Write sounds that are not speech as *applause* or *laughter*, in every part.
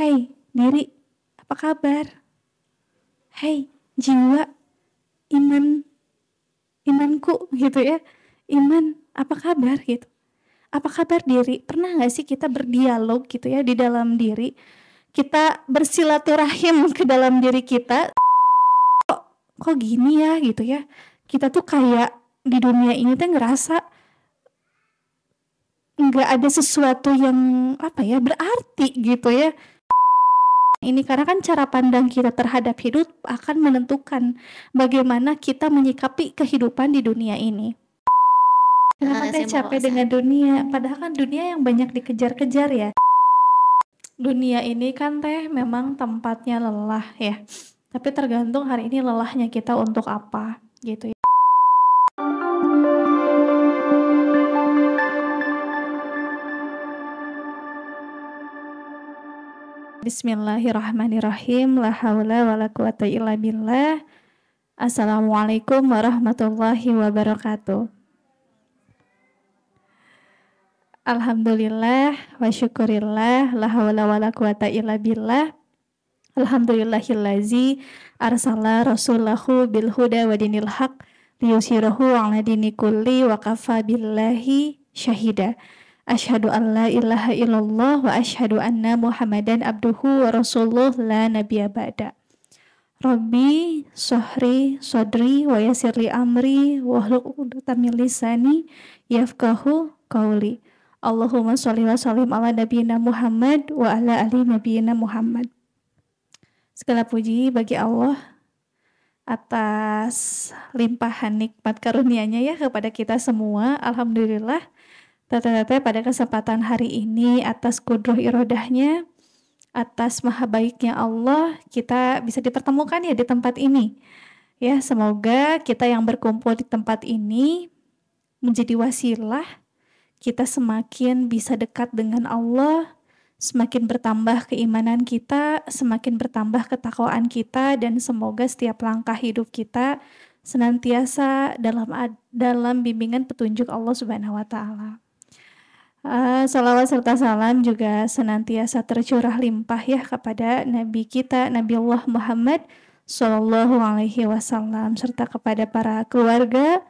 Hei, diri, apa kabar? Hei, jiwa, iman, imanku gitu ya. Iman, apa kabar gitu. Apa kabar diri? Pernah nggak sih kita berdialog gitu ya di dalam diri? Kita bersilaturahim *laughs* ke dalam diri kita. Kok, kok gini ya gitu ya. Kita tuh kayak di dunia ini tuh ngerasa nggak ada sesuatu yang apa ya berarti gitu ya ini karena kan cara pandang kita terhadap hidup akan menentukan bagaimana kita menyikapi kehidupan di dunia ini. Kenapa saya capek dengan dunia? Padahal kan dunia yang banyak dikejar-kejar ya. Dunia ini kan teh memang tempatnya lelah ya. Tapi tergantung hari ini lelahnya kita untuk apa gitu ya. Bismillahirrahmanirrahim. La haula wala quwata illa billah. Assalamualaikum warahmatullahi wabarakatuh. Alhamdulillah wa syukurillah la haula wala quwata illa billah. Alhamdulillahillazi arsala rasulahu bil huda wa dinil haq liyusirahu ala dini kulli wa kafa billahi syahida. Asyhadu an la ilaha illallah wa asyhadu anna Muhammadan abduhu wa rasuluh la nabiyya ba'da. Rabbi sohri sodri wa yasirli amri wa hlukudutami lisani yafkahu kauli. Allahumma sholli wa sallim ala nabiyina Muhammad wa ala ali nabiyina Muhammad. Segala puji bagi Allah atas limpahan nikmat karunia-Nya ya kepada kita semua. Alhamdulillah Tete-tete pada kesempatan hari ini atas kudroh irodahnya, atas maha baiknya Allah, kita bisa dipertemukan ya di tempat ini. Ya, semoga kita yang berkumpul di tempat ini menjadi wasilah kita semakin bisa dekat dengan Allah, semakin bertambah keimanan kita, semakin bertambah ketakwaan kita dan semoga setiap langkah hidup kita senantiasa dalam dalam bimbingan petunjuk Allah Subhanahu wa taala. Uh, salawat serta salam juga senantiasa tercurah limpah ya kepada Nabi kita Nabi Allah Muhammad Sallallahu Alaihi Wasallam serta kepada para keluarga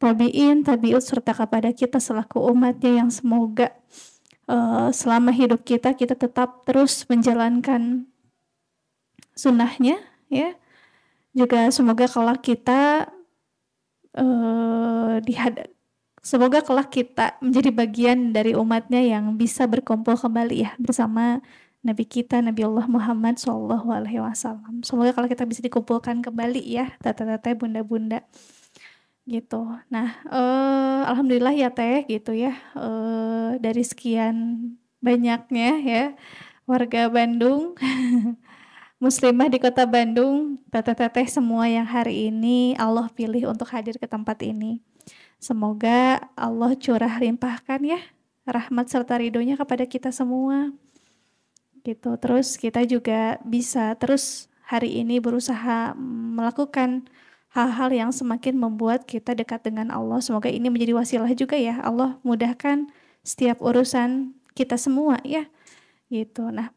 tabiin tabiut serta kepada kita selaku umatnya yang semoga uh, selama hidup kita kita tetap terus menjalankan sunnahnya ya juga semoga kalau kita uh, eh, dihadap Semoga kelak kita menjadi bagian dari umatnya yang bisa berkumpul kembali ya bersama Nabi kita Nabi Allah Muhammad Shallallahu Semoga kalau kita bisa dikumpulkan kembali ya tata-tata bunda-bunda gitu. Nah, eh, alhamdulillah ya teh gitu ya eh, dari sekian banyaknya ya warga Bandung. *laughs* muslimah di kota Bandung, teteh-teteh semua yang hari ini Allah pilih untuk hadir ke tempat ini. Semoga Allah curah limpahkan ya rahmat serta ridhonya kepada kita semua. Gitu. Terus kita juga bisa terus hari ini berusaha melakukan hal-hal yang semakin membuat kita dekat dengan Allah. Semoga ini menjadi wasilah juga ya. Allah mudahkan setiap urusan kita semua ya. Gitu. Nah,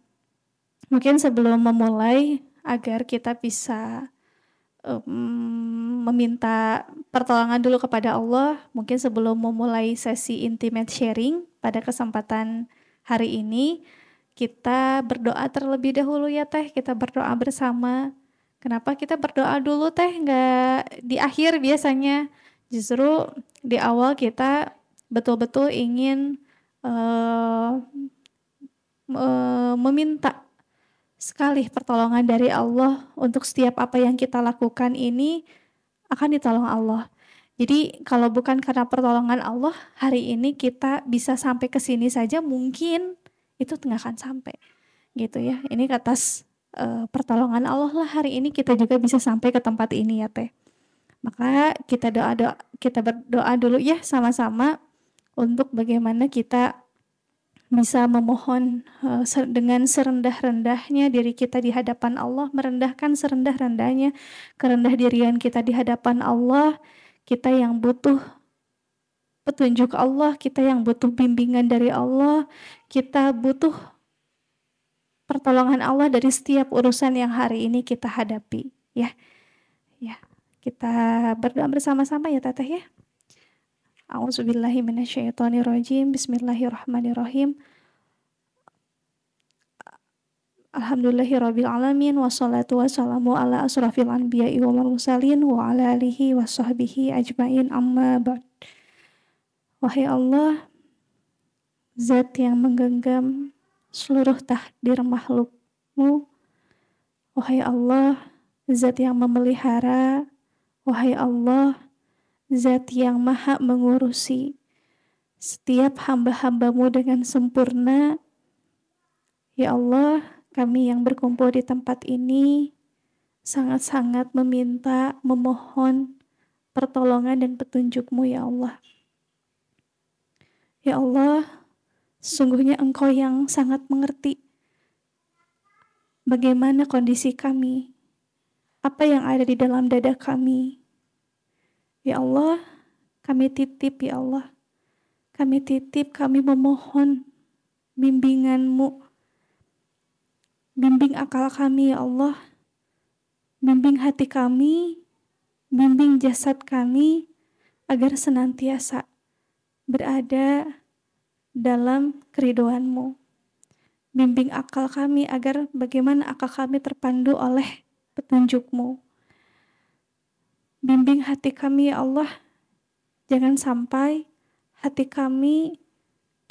mungkin sebelum memulai agar kita bisa Eh, mm, meminta pertolongan dulu kepada Allah, mungkin sebelum memulai sesi intimate sharing pada kesempatan hari ini, kita berdoa terlebih dahulu ya teh, kita berdoa bersama. Kenapa kita berdoa dulu teh, nggak di akhir biasanya, justru di awal kita betul-betul ingin uh, uh, meminta sekali pertolongan dari Allah untuk setiap apa yang kita lakukan ini akan ditolong Allah. Jadi kalau bukan karena pertolongan Allah, hari ini kita bisa sampai ke sini saja mungkin itu tidak akan sampai gitu ya. Ini atas uh, pertolongan Allah lah hari ini kita juga bisa sampai ke tempat ini ya teh. Maka kita doa doa kita berdoa dulu ya sama-sama untuk bagaimana kita bisa memohon eh, dengan serendah-rendahnya diri kita di hadapan Allah, merendahkan serendah-rendahnya kerendah dirian kita di hadapan Allah, kita yang butuh petunjuk Allah, kita yang butuh bimbingan dari Allah, kita butuh pertolongan Allah dari setiap urusan yang hari ini kita hadapi, ya. Ya, kita berdoa bersama-sama ya Teteh ya. A'udzubillahi minasyaitonirrajim. Bismillahirrahmanirrahim. Alhamdulillahi alamin wassalatu wassalamu ala asrafil anbiya'i wal mursalin wa ala alihi wa ajmain amma ba'd. Wahai Allah, zat yang menggenggam seluruh tahdir makhlukmu, wahai Allah, zat yang memelihara, wahai Allah, zat yang maha mengurusi setiap hamba-hambamu dengan sempurna. Ya Allah, kami yang berkumpul di tempat ini sangat-sangat meminta, memohon pertolongan dan petunjukmu ya Allah. Ya Allah, sungguhnya engkau yang sangat mengerti bagaimana kondisi kami, apa yang ada di dalam dada kami, Ya Allah, kami titip ya Allah. Kami titip, kami memohon bimbinganmu. Bimbing akal kami ya Allah. Bimbing hati kami, bimbing jasad kami agar senantiasa berada dalam keriduanmu. Bimbing akal kami agar bagaimana akal kami terpandu oleh petunjukmu. Bimbing hati kami ya Allah, jangan sampai hati kami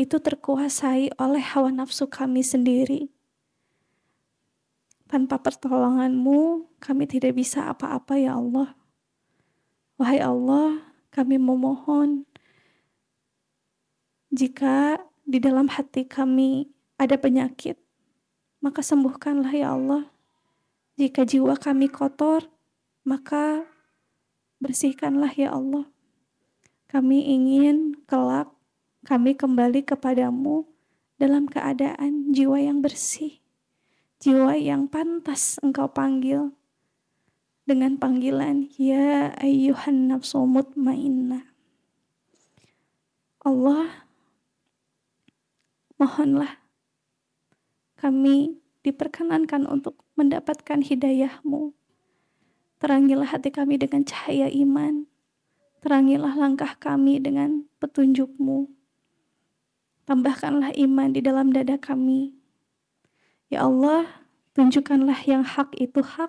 itu terkuasai oleh hawa nafsu kami sendiri. Tanpa pertolonganmu, kami tidak bisa apa-apa ya Allah. Wahai Allah, kami memohon jika di dalam hati kami ada penyakit, maka sembuhkanlah ya Allah. Jika jiwa kami kotor, maka Bersihkanlah ya Allah. Kami ingin kelak kami kembali kepadamu dalam keadaan jiwa yang bersih, jiwa yang pantas engkau panggil dengan panggilan ya ayyuhan nafsu mutmainnah. Allah mohonlah kami diperkenankan untuk mendapatkan hidayahmu Terangilah hati kami dengan cahaya iman. Terangilah langkah kami dengan petunjukmu. Tambahkanlah iman di dalam dada kami. Ya Allah, tunjukkanlah yang hak itu hak,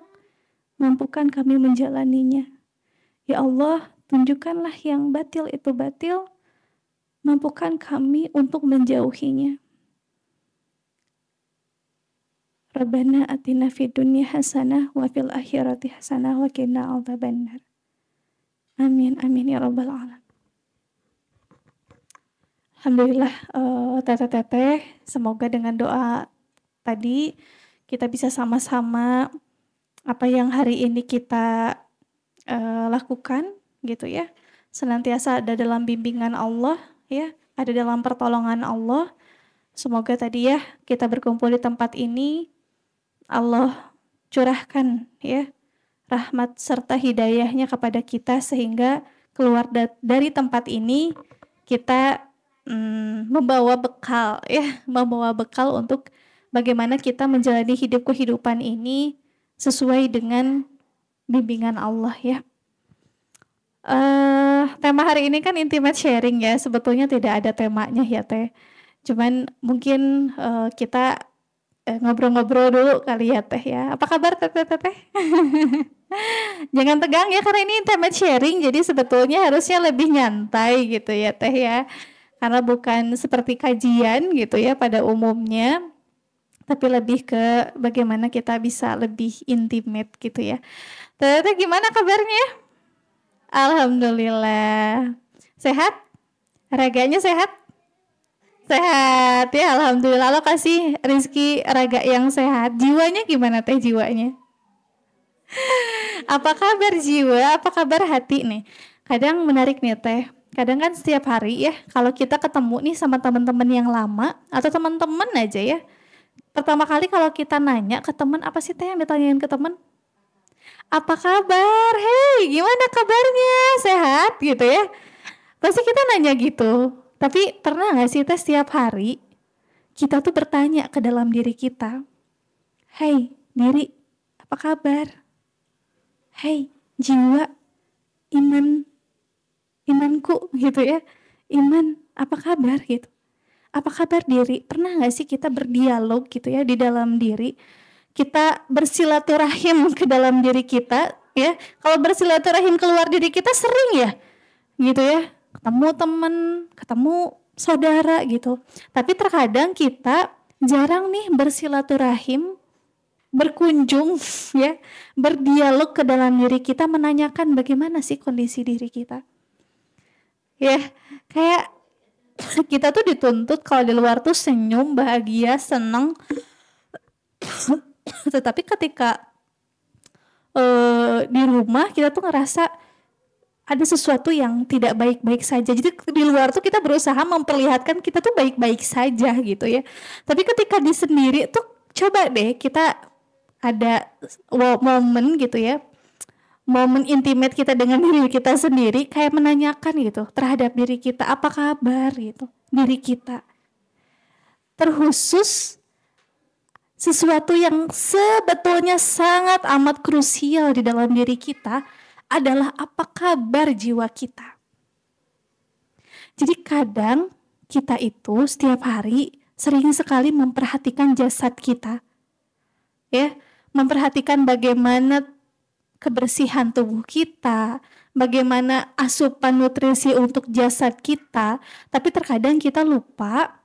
mampukan kami menjalaninya. Ya Allah, tunjukkanlah yang batil itu batil, mampukan kami untuk menjauhinya. Rabbana atina fid dunya hasanah wa fil akhirati hasanah wa qina adzabannar. Amin amin ya rabbal alamin. Alhamdulillah uh, eh, teteh-teteh semoga dengan doa tadi kita bisa sama-sama apa yang hari ini kita uh, lakukan gitu ya. Senantiasa ada dalam bimbingan Allah ya, ada dalam pertolongan Allah. Semoga tadi ya kita berkumpul di tempat ini Allah curahkan ya rahmat serta hidayahnya kepada kita sehingga keluar da dari tempat ini kita mm, membawa bekal ya *laughs* membawa bekal untuk bagaimana kita menjalani hidup kehidupan ini sesuai dengan bimbingan Allah ya uh, tema hari ini kan intimate sharing ya sebetulnya tidak ada temanya ya teh cuman mungkin uh, kita Eh, ngobrol-ngobrol dulu kali ya teh ya. Apa kabar teteh teh *laughs* Jangan tegang ya karena ini intimate sharing jadi sebetulnya harusnya lebih nyantai gitu ya teh ya. Karena bukan seperti kajian gitu ya pada umumnya tapi lebih ke bagaimana kita bisa lebih intimate gitu ya. teteh, teh gimana kabarnya? Alhamdulillah. Sehat? Raganya sehat? Sehat ya Alhamdulillah Lo kasih rizki, raga yang sehat Jiwanya gimana teh jiwanya? *laughs* apa kabar jiwa? Apa kabar hati nih? Kadang menarik nih teh Kadang kan setiap hari ya Kalau kita ketemu nih sama teman-teman yang lama Atau teman-teman aja ya Pertama kali kalau kita nanya ke teman Apa sih teh yang ditanyain ke teman? Apa kabar? Hei gimana kabarnya? Sehat gitu ya Pasti kita nanya gitu tapi pernah gak sih tes setiap hari kita tuh bertanya ke dalam diri kita, Hey diri, apa kabar? Hey jiwa, iman, imanku gitu ya, iman apa kabar gitu. Apa kabar diri? Pernah gak sih kita berdialog gitu ya di dalam diri? Kita bersilaturahim ke dalam diri kita ya. Kalau bersilaturahim keluar diri kita sering ya, gitu ya ketemu temen, ketemu saudara gitu. Tapi terkadang kita jarang nih bersilaturahim, berkunjung *laughs* ya, berdialog ke dalam diri kita menanyakan bagaimana sih kondisi diri kita. Ya, kayak *laughs* kita tuh dituntut kalau di luar tuh senyum, bahagia, seneng. *coughs* Tetapi ketika uh, di rumah kita tuh ngerasa ada sesuatu yang tidak baik-baik saja. Jadi di luar tuh kita berusaha memperlihatkan kita tuh baik-baik saja gitu ya. Tapi ketika di sendiri tuh coba deh kita ada momen gitu ya. Momen intimate kita dengan *laughs* diri kita sendiri kayak menanyakan gitu terhadap diri kita apa kabar gitu. Diri kita terkhusus sesuatu yang sebetulnya sangat amat krusial di dalam diri kita adalah apa kabar jiwa kita. Jadi kadang kita itu setiap hari sering sekali memperhatikan jasad kita. Ya, memperhatikan bagaimana kebersihan tubuh kita, bagaimana asupan nutrisi untuk jasad kita, tapi terkadang kita lupa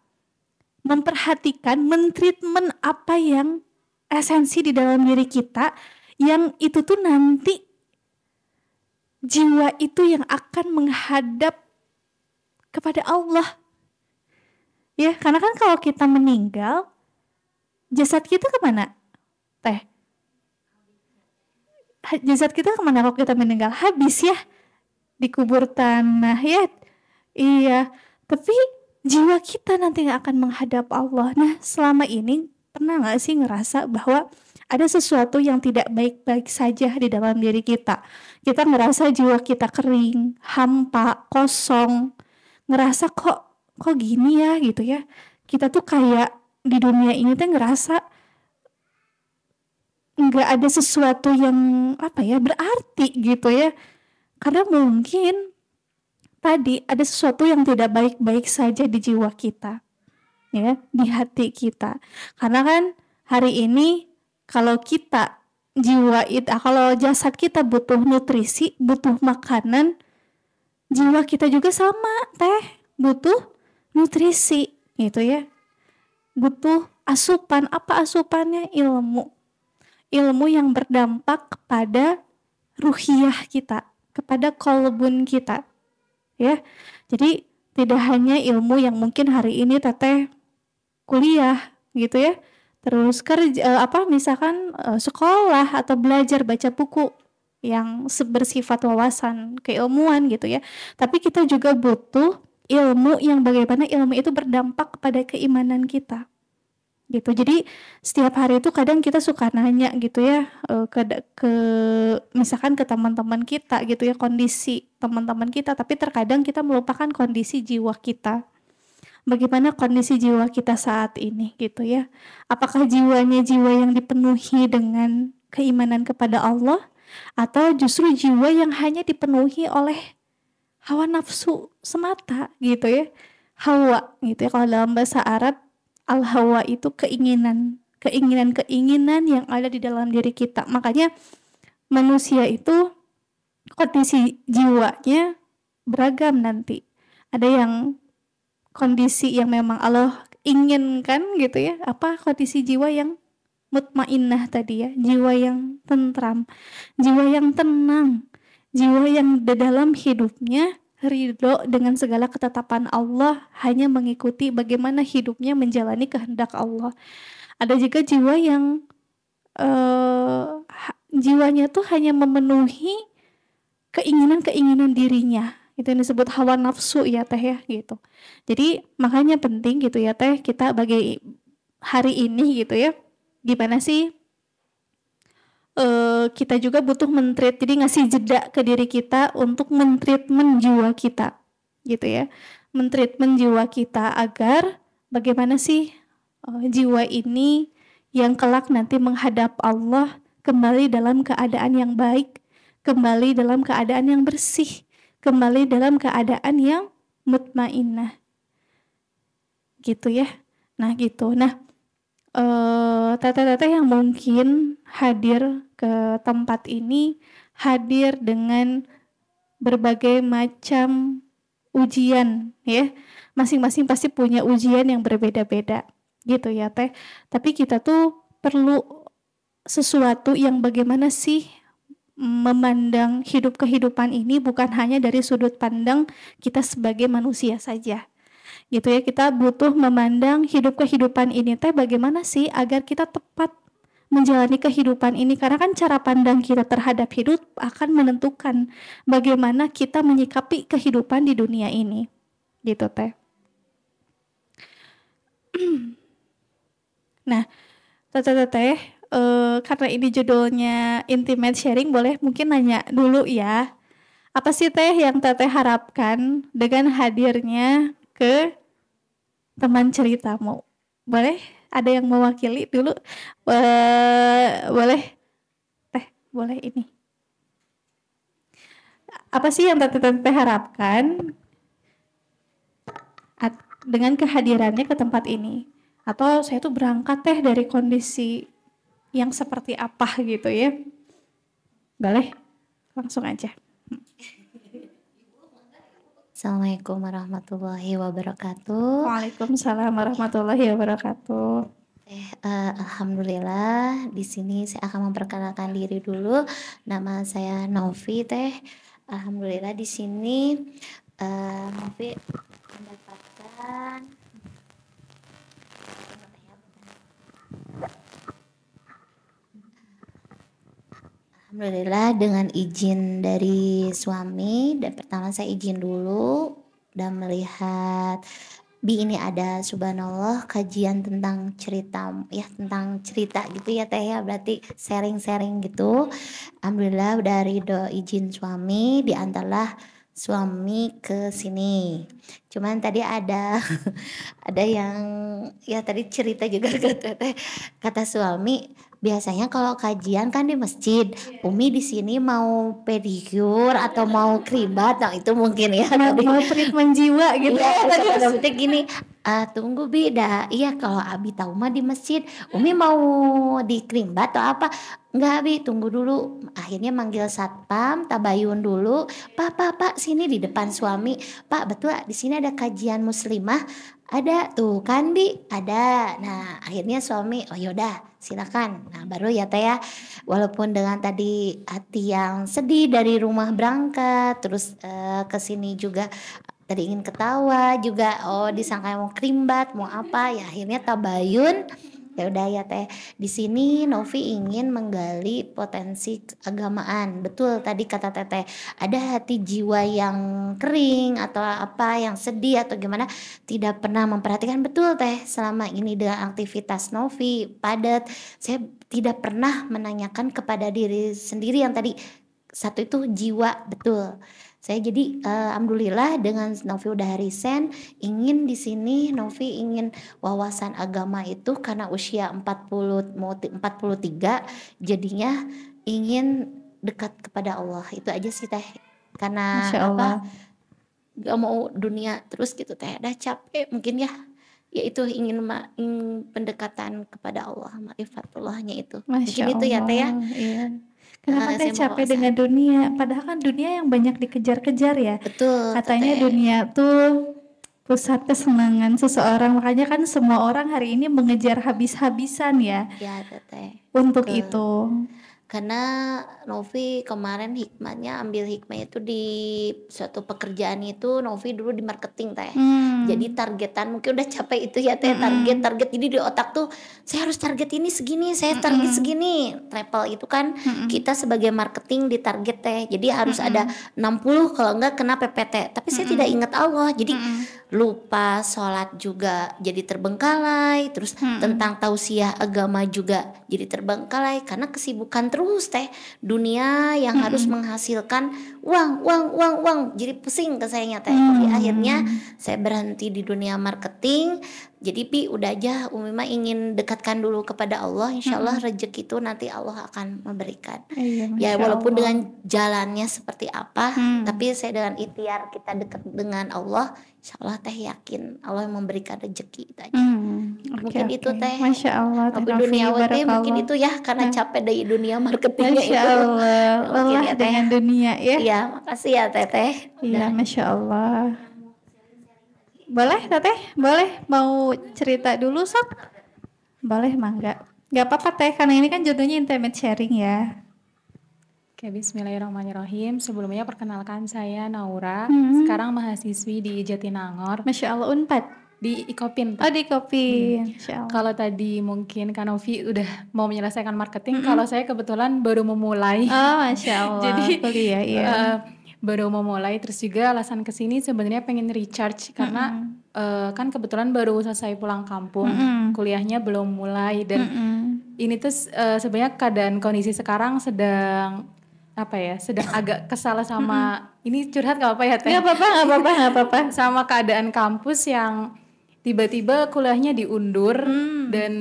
memperhatikan, mentreatment apa yang esensi di dalam diri kita yang itu tuh nanti jiwa itu yang akan menghadap kepada Allah. Ya, karena kan kalau kita meninggal, jasad kita kemana? Teh. Jasad kita kemana kalau kita meninggal? Habis ya, dikubur tanah ya. Iya, tapi jiwa kita nanti akan menghadap Allah. Nah, selama ini pernah nggak sih ngerasa bahwa ada sesuatu yang tidak baik-baik saja di dalam diri kita. Kita ngerasa jiwa kita kering, hampa, kosong, ngerasa kok kok gini ya gitu ya. Kita tuh kayak di dunia ini tuh ngerasa nggak ada sesuatu yang apa ya berarti gitu ya. Karena mungkin tadi ada sesuatu yang tidak baik-baik saja di jiwa kita ya di hati kita karena kan hari ini kalau kita jiwa itu ah, kalau jasad kita butuh nutrisi butuh makanan jiwa kita juga sama teh butuh nutrisi gitu ya butuh asupan apa asupannya ilmu ilmu yang berdampak kepada ruhiyah kita kepada kolbun kita ya jadi tidak hanya ilmu yang mungkin hari ini teteh kuliah gitu ya terus kerja eh, apa misalkan eh, sekolah atau belajar baca buku yang bersifat wawasan keilmuan gitu ya tapi kita juga butuh ilmu yang bagaimana ilmu itu berdampak pada keimanan kita gitu jadi setiap hari itu kadang kita suka nanya gitu ya eh, ke ke misalkan ke teman-teman kita gitu ya kondisi teman-teman kita tapi terkadang kita melupakan kondisi jiwa kita bagaimana kondisi jiwa kita saat ini gitu ya. Apakah jiwanya jiwa yang dipenuhi dengan keimanan kepada Allah atau justru jiwa yang hanya dipenuhi oleh hawa nafsu semata gitu ya. Hawa gitu ya kalau dalam bahasa Arab al-hawa itu keinginan, keinginan-keinginan yang ada di dalam diri kita. Makanya manusia itu kondisi jiwanya beragam nanti. Ada yang kondisi yang memang Allah inginkan gitu ya apa kondisi jiwa yang mutmainnah tadi ya jiwa yang tentram jiwa yang tenang jiwa yang di dalam hidupnya ridho dengan segala ketetapan Allah hanya mengikuti bagaimana hidupnya menjalani kehendak Allah ada juga jiwa yang uh, jiwanya tuh hanya memenuhi keinginan-keinginan dirinya itu yang disebut hawa nafsu ya teh ya gitu jadi makanya penting gitu ya teh kita bagi hari ini gitu ya gimana sih e, kita juga butuh mentreat jadi ngasih jeda ke diri kita untuk mentreatment jiwa kita gitu ya mentreatment jiwa kita agar bagaimana sih e, jiwa ini yang kelak nanti menghadap Allah kembali dalam keadaan yang baik kembali dalam keadaan yang bersih kembali dalam keadaan yang mutmainnah. Gitu ya. Nah, gitu. Nah, eh, tete-tete yang mungkin hadir ke tempat ini hadir dengan berbagai macam ujian ya. Masing-masing pasti punya ujian yang berbeda-beda gitu ya teh. Tapi kita tuh perlu sesuatu yang bagaimana sih memandang hidup kehidupan ini bukan hanya dari sudut pandang kita sebagai manusia saja. Gitu ya, kita butuh memandang hidup kehidupan ini teh bagaimana sih agar kita tepat menjalani kehidupan ini karena kan cara pandang kita terhadap hidup akan menentukan bagaimana kita menyikapi kehidupan di dunia ini. Gitu teh. *clears throat* nah, teteh-teteh karena ini judulnya intimate sharing, boleh mungkin nanya dulu ya. Apa sih teh yang teteh harapkan dengan hadirnya ke teman ceritamu? Boleh? Ada yang mewakili dulu? Eh, boleh? Teh, boleh ini. Apa sih yang teteh-teteh harapkan dengan kehadirannya ke tempat ini? Atau saya tuh berangkat teh dari kondisi yang seperti apa gitu ya. Boleh? Langsung aja. Assalamualaikum warahmatullahi wabarakatuh. Waalaikumsalam warahmatullahi wabarakatuh. Eh, uh, alhamdulillah di sini saya akan memperkenalkan diri dulu. Nama saya Novi teh. Alhamdulillah di sini uh, Novi mendapatkan Alhamdulillah dengan izin dari suami dan pertama saya izin dulu dan melihat bi ini ada subhanallah kajian tentang cerita ya tentang cerita gitu ya teh ya berarti sharing-sharing gitu alhamdulillah dari do izin suami diantarlah suami ke sini. Cuman tadi ada *laughs* ada yang ya tadi cerita juga *laughs* kata kata suami biasanya kalau kajian kan di masjid. Umi di sini mau pedikur atau mau kribat, nah itu mungkin ya. Mau, tadi. mau treatment jiwa iya, gitu. Iya, tadi maksudnya gini, uh, tunggu beda. Iya kalau Abi tahu mah di masjid, Umi mau di krimbat atau apa? Enggak Abi, tunggu dulu. Akhirnya manggil satpam, tabayun dulu. Pak, pak, pak, sini di depan suami. Pak, betul di sini ada kajian muslimah ada tuh kan bi ada nah akhirnya suami oh yaudah silakan nah baru ya teh ya walaupun dengan tadi hati yang sedih dari rumah berangkat terus uh, ke sini juga tadi ingin ketawa juga oh disangka mau krimbat mau apa ya akhirnya tabayun Ya udah ya teh. Di sini Novi ingin menggali potensi keagamaan Betul tadi kata teteh. Ada hati jiwa yang kering atau apa yang sedih atau gimana tidak pernah memperhatikan betul teh. Selama ini dengan aktivitas Novi padat, saya tidak pernah menanyakan kepada diri sendiri yang tadi satu itu jiwa betul saya jadi uh, alhamdulillah dengan Novi udah resign, ingin di sini Novi ingin wawasan agama itu karena usia 40 mau 43 jadinya ingin dekat kepada Allah. Itu aja sih Teh. Karena apa? Gak mau dunia terus gitu Teh. Dah capek mungkin ya yaitu ingin, ma ingin pendekatan kepada Allah, marifatullahnya itu. Masya Mungkin Allah. itu ya Teh ya. Iya. Kenapa uh, saya capek dengan dunia? Padahal kan dunia yang banyak dikejar-kejar ya. Betul. Katanya tete. dunia tuh pusat kesenangan seseorang. Makanya kan semua orang hari ini mengejar habis-habisan ya. Iya, Untuk betul. itu karena Novi kemarin hikmahnya ambil hikmah itu di suatu pekerjaan itu Novi dulu di marketing teh hmm. jadi targetan mungkin udah capek itu ya teh hmm. target target jadi di otak tuh saya harus target ini segini saya target hmm. segini travel itu kan hmm. kita sebagai marketing di target teh jadi harus hmm. ada 60 kalau enggak kena PPT tapi saya tidak ingat Allah jadi lupa sholat juga jadi terbengkalai terus hmm. tentang tausiah agama juga jadi terbengkalai karena kesibukan terus teh dunia yang hmm. harus menghasilkan uang uang uang uang jadi pusing ke saya teh hmm. jadi akhirnya saya berhenti di dunia marketing jadi Pi udah aja Umi mah ingin dekatkan dulu kepada Allah Insya Allah hmm. rezeki itu nanti Allah akan memberikan iya, Ya walaupun Allah. dengan jalannya seperti apa hmm. Tapi saya dengan ikhtiar kita dekat dengan Allah Insya Allah teh yakin Allah yang memberikan rezeki itu aja hmm. okay, Mungkin okay. itu teh Masya Allah tapi teh mungkin itu ya Karena nah. capek dari dunia marketingnya Masya itu Allah *laughs* ya Lelah ya, dengan dunia ya Iya makasih ya teteh Iya Masya Allah boleh teteh? Boleh? Mau cerita dulu sob? Boleh mangga. Gak apa-apa teh, karena ini kan judulnya intimate sharing ya. Oke, bismillahirrahmanirrahim. Sebelumnya perkenalkan saya Naura, hmm. sekarang mahasiswi di Jatinangor. Masya Allah, UNPAD di Ikopin. Oh, di Ikopin. Hmm. Kalau tadi mungkin Kanovi udah mau menyelesaikan marketing, mm -hmm. kalau saya kebetulan baru memulai. Oh, Masya Allah. *laughs* Jadi, kuliah, iya. Uh, baru mau mulai terus juga alasan kesini sebenarnya pengen recharge karena mm -hmm. uh, kan kebetulan baru selesai pulang kampung mm -hmm. kuliahnya belum mulai dan mm -hmm. ini tuh uh, sebenarnya keadaan kondisi sekarang sedang apa ya sedang agak kesal sama mm -hmm. ini curhat gak apa ya teh nggak apa-apa nggak apa-apa nggak apa-apa *laughs* sama keadaan kampus yang tiba-tiba kuliahnya diundur mm. dan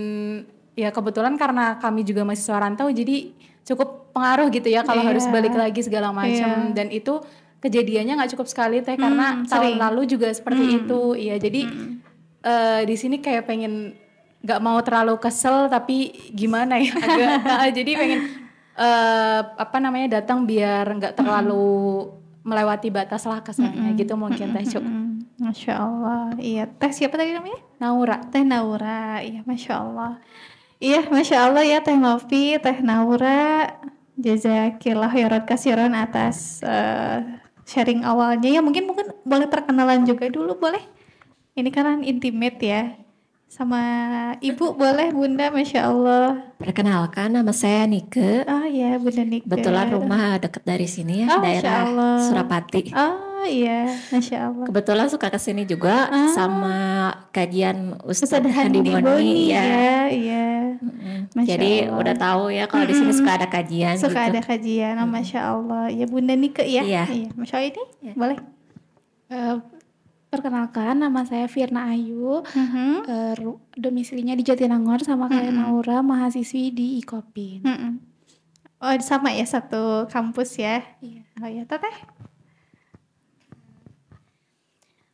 ya kebetulan karena kami juga masih suara rantau jadi cukup pengaruh gitu ya kalau yeah. harus balik lagi segala iya. macam yeah. dan itu kejadiannya nggak cukup sekali teh hmm, karena sering. tahun lalu juga seperti hmm. itu iya jadi hmm. uh, di sini kayak pengen nggak mau terlalu kesel tapi gimana ya agak nah, *laughs* jadi pengen uh, apa namanya datang biar nggak terlalu hmm. melewati batas lah kesannya hmm. hmm. gitu mungkin hmm, teh cuk masya allah iya teh siapa tadi namanya Naura teh Naura iya masya allah Iya, Masya Allah ya Teh Novi, Teh Naura, Jazakillah Yorat Kasiron atas uh, sharing awalnya. Ya mungkin mungkin boleh perkenalan juga dulu boleh. Ini kan intimate ya sama ibu boleh bunda masya Allah perkenalkan nama saya Nike oh ya bunda Nike kebetulan rumah dekat dari sini ya oh, daerah Surapati oh iya masya Allah kebetulan suka kesini juga oh. sama kajian Ustadz Handi Boni ya iya, iya, iya. Masya Jadi Allah. udah tahu ya kalau di sini suka ada kajian. Suka gitu. ada kajian, oh, masya Allah. Ya Bunda Nike ya. Iya. iya. Masya Allah ini ya. boleh. Uh, perkenalkan nama saya Firna Ayu. Mm-hmm. Uh, domisilinya di Jatinangor sama kayak mm-hmm. Naura, mahasiswi di Ikopin. Mm-hmm. Oh, sama ya satu kampus ya. Iya. Oh ya, Teteh.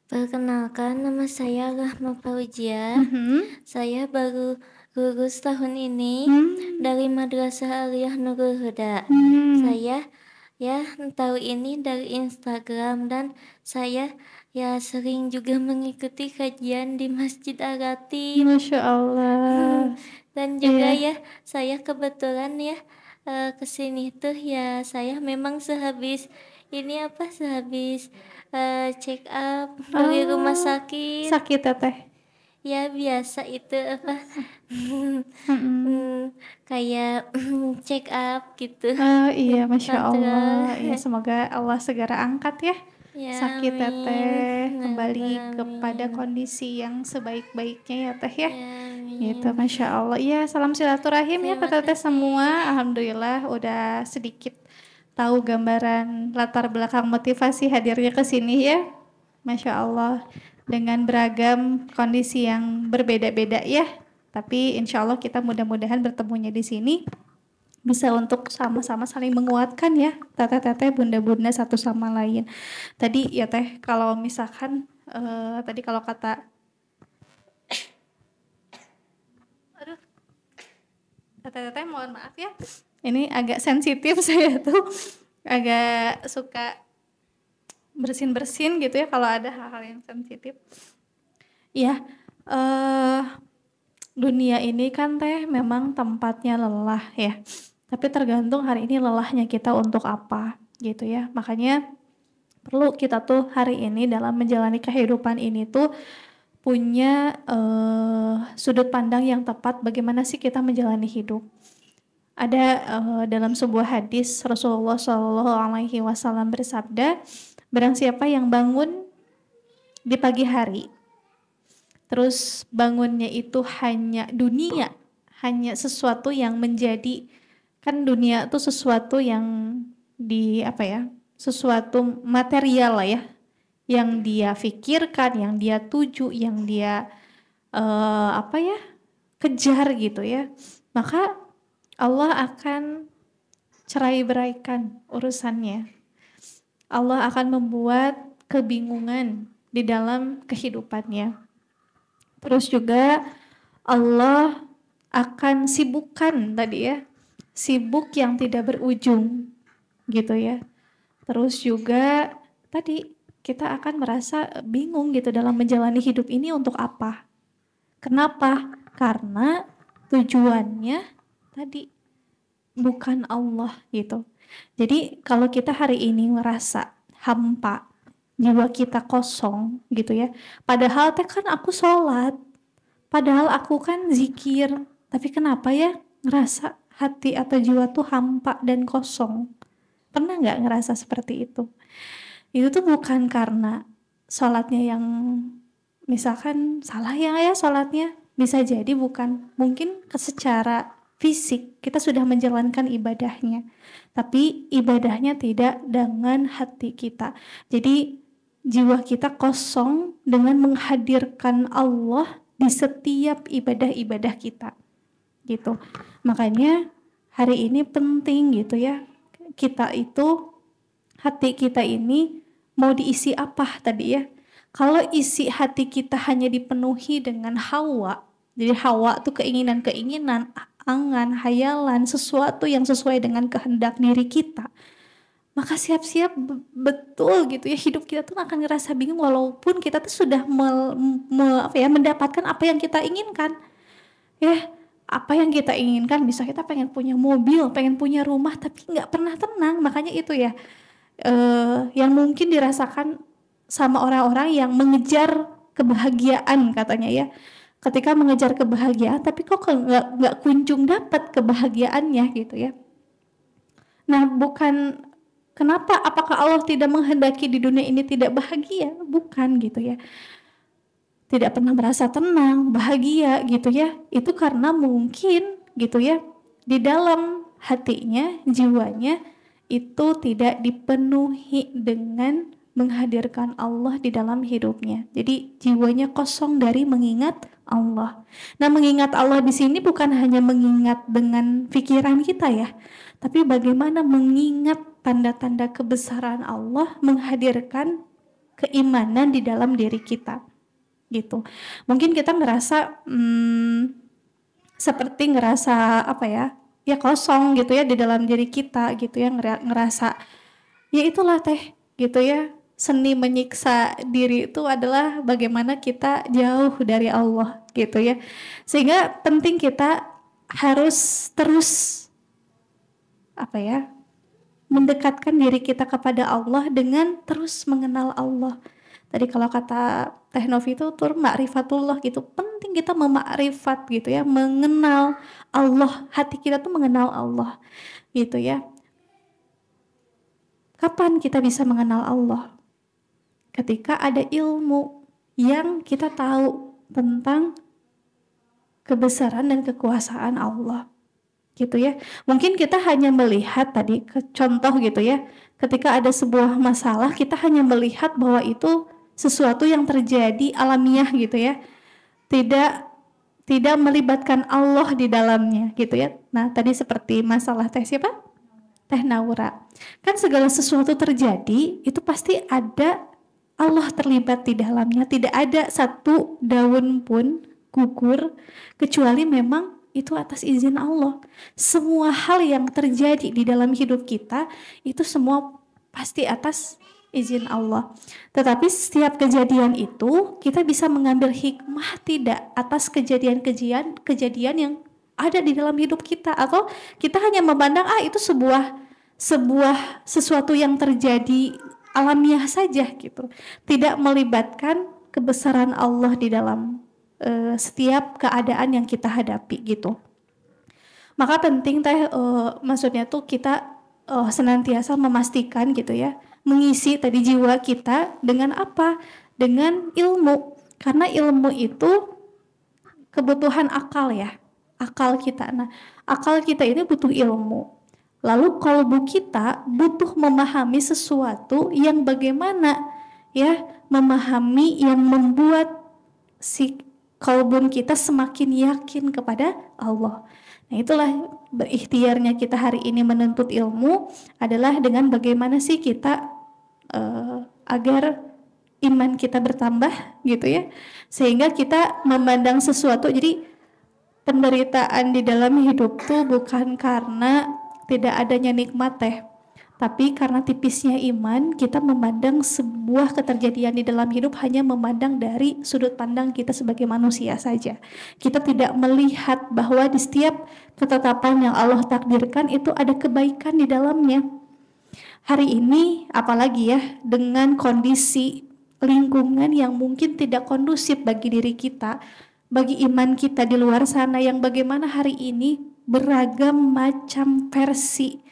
Perkenalkan, nama saya Rahma Fauzia. Mm-hmm. Saya baru lulus tahun ini hmm. dari Madrasah Aliyah Nurul Huda. Hmm. Saya ya tahu ini dari Instagram dan saya ya sering juga mengikuti kajian di Masjid agati. Masya Allah. *laughs* Dan juga yeah. ya saya kebetulan ya uh, eh, kesini tuh ya saya memang sehabis ini apa sehabis uh, check up dari oh, rumah sakit. Sakit teteh. Ya, ya biasa itu apa *laughs* *laughs* hmm, kayak *clears throat* check up gitu. Oh iya, masya Allah. Ya semoga Allah segera angkat ya. Ya, sakit ya, amin. teteh kembali amin. kepada kondisi yang sebaik-baiknya ya teh ya. ya itu masya Allah. ya salam silaturahim ya teteh teteh semua. Alhamdulillah udah sedikit tahu gambaran latar belakang motivasi hadirnya ke sini ya. Masya Allah dengan beragam kondisi yang berbeda-beda ya. Tapi insya Allah kita mudah-mudahan bertemunya di sini bisa untuk sama-sama saling menguatkan ya teteh-teteh bunda-bunda satu sama lain tadi ya teh kalau misalkan uh, tadi kalau kata tete teteh mohon maaf ya ini agak sensitif *laughs* saya tuh agak suka bersin bersin gitu ya kalau ada hal-hal yang sensitif ya uh, dunia ini kan teh memang tempatnya lelah ya. Tapi tergantung hari ini lelahnya kita untuk apa gitu ya. Makanya perlu kita tuh hari ini dalam menjalani kehidupan ini tuh punya uh, sudut pandang yang tepat bagaimana sih kita menjalani hidup. Ada uh, dalam sebuah hadis Rasulullah SAW bersabda, barang siapa yang bangun di pagi hari terus bangunnya itu hanya dunia, hanya sesuatu yang menjadi kan dunia itu sesuatu yang di apa ya, sesuatu material lah ya, yang dia pikirkan, yang dia tuju, yang dia uh, apa ya kejar gitu ya, maka Allah akan cerai beraikan urusannya. Allah akan membuat kebingungan di dalam kehidupannya Terus juga Allah akan sibukkan tadi ya, sibuk yang tidak berujung gitu ya. Terus juga tadi kita akan merasa bingung gitu dalam menjalani hidup ini untuk apa. Kenapa? Karena tujuannya tadi bukan Allah gitu. Jadi kalau kita hari ini merasa hampa, jiwa kita kosong gitu ya. Padahal teh kan aku sholat, padahal aku kan zikir, tapi kenapa ya ngerasa hati atau jiwa tuh hampa dan kosong? Pernah nggak ngerasa seperti itu? Itu tuh bukan karena sholatnya yang misalkan salah ya ya sholatnya bisa jadi bukan mungkin secara fisik kita sudah menjalankan ibadahnya tapi ibadahnya tidak dengan hati kita jadi jiwa kita kosong dengan menghadirkan Allah di setiap ibadah-ibadah kita. Gitu. Makanya hari ini penting gitu ya. Kita itu hati kita ini mau diisi apa tadi ya? Kalau isi hati kita hanya dipenuhi dengan hawa, jadi hawa itu keinginan-keinginan, angan, hayalan, sesuatu yang sesuai dengan kehendak diri kita maka siap-siap betul gitu ya hidup kita tuh akan ngerasa bingung walaupun kita tuh sudah me, me, apa ya mendapatkan apa yang kita inginkan ya apa yang kita inginkan bisa kita pengen punya mobil pengen punya rumah tapi nggak pernah tenang makanya itu ya eh, yang mungkin dirasakan sama orang-orang yang mengejar kebahagiaan katanya ya ketika mengejar kebahagiaan tapi kok nggak nggak kunjung dapat kebahagiaannya gitu ya nah bukan Kenapa? Apakah Allah tidak menghendaki di dunia ini tidak bahagia? Bukan gitu ya. Tidak pernah merasa tenang, bahagia gitu ya. Itu karena mungkin gitu ya di dalam hatinya, jiwanya itu tidak dipenuhi dengan menghadirkan Allah di dalam hidupnya. Jadi jiwanya kosong dari mengingat Allah. Nah, mengingat Allah di sini bukan hanya mengingat dengan pikiran kita ya, tapi bagaimana mengingat tanda-tanda kebesaran Allah menghadirkan keimanan di dalam diri kita gitu mungkin kita ngerasa hmm, seperti ngerasa apa ya ya kosong gitu ya di dalam diri kita gitu ya ngerasa ya itulah teh gitu ya seni menyiksa diri itu adalah bagaimana kita jauh dari Allah gitu ya sehingga penting kita harus terus apa ya mendekatkan diri kita kepada Allah dengan terus mengenal Allah. Tadi kalau kata Teh itu tur makrifatullah gitu. Penting kita memakrifat gitu ya, mengenal Allah. Hati kita tuh mengenal Allah gitu ya. Kapan kita bisa mengenal Allah? Ketika ada ilmu yang kita tahu tentang kebesaran dan kekuasaan Allah gitu ya. Mungkin kita hanya melihat tadi ke contoh gitu ya. Ketika ada sebuah masalah, kita hanya melihat bahwa itu sesuatu yang terjadi alamiah gitu ya. Tidak tidak melibatkan Allah di dalamnya gitu ya. Nah, tadi seperti masalah teh siapa? Teh Naura. Kan segala sesuatu terjadi itu pasti ada Allah terlibat di dalamnya. Tidak ada satu daun pun gugur kecuali memang itu atas izin Allah. Semua hal yang terjadi di dalam hidup kita itu semua pasti atas izin Allah. Tetapi setiap kejadian itu kita bisa mengambil hikmah tidak atas kejadian-kejadian kejadian yang ada di dalam hidup kita atau kita hanya memandang ah itu sebuah sebuah sesuatu yang terjadi alamiah saja gitu. Tidak melibatkan kebesaran Allah di dalam Eh, setiap keadaan yang kita hadapi gitu. Maka penting teh uh, maksudnya tuh kita uh, senantiasa memastikan gitu ya, mengisi tadi jiwa kita dengan apa? Dengan ilmu. Karena ilmu itu kebutuhan akal ya, akal kita. Nah, akal kita ini butuh ilmu. Lalu kalbu kita butuh memahami sesuatu yang bagaimana ya memahami yang membuat si kalbun kita semakin yakin kepada Allah. Nah itulah berikhtiarnya kita hari ini menuntut ilmu adalah dengan bagaimana sih kita uh, agar iman kita bertambah gitu ya sehingga kita memandang sesuatu jadi penderitaan di dalam hidup tuh bukan karena tidak adanya nikmat teh tapi karena tipisnya iman, kita memandang sebuah keterjadian di dalam hidup hanya memandang dari sudut pandang kita sebagai manusia saja. Kita tidak melihat bahwa di setiap ketetapan yang Allah takdirkan itu ada kebaikan di dalamnya. Hari ini apalagi ya dengan kondisi lingkungan yang mungkin tidak kondusif bagi diri kita, bagi iman kita di luar sana yang bagaimana hari ini beragam macam versi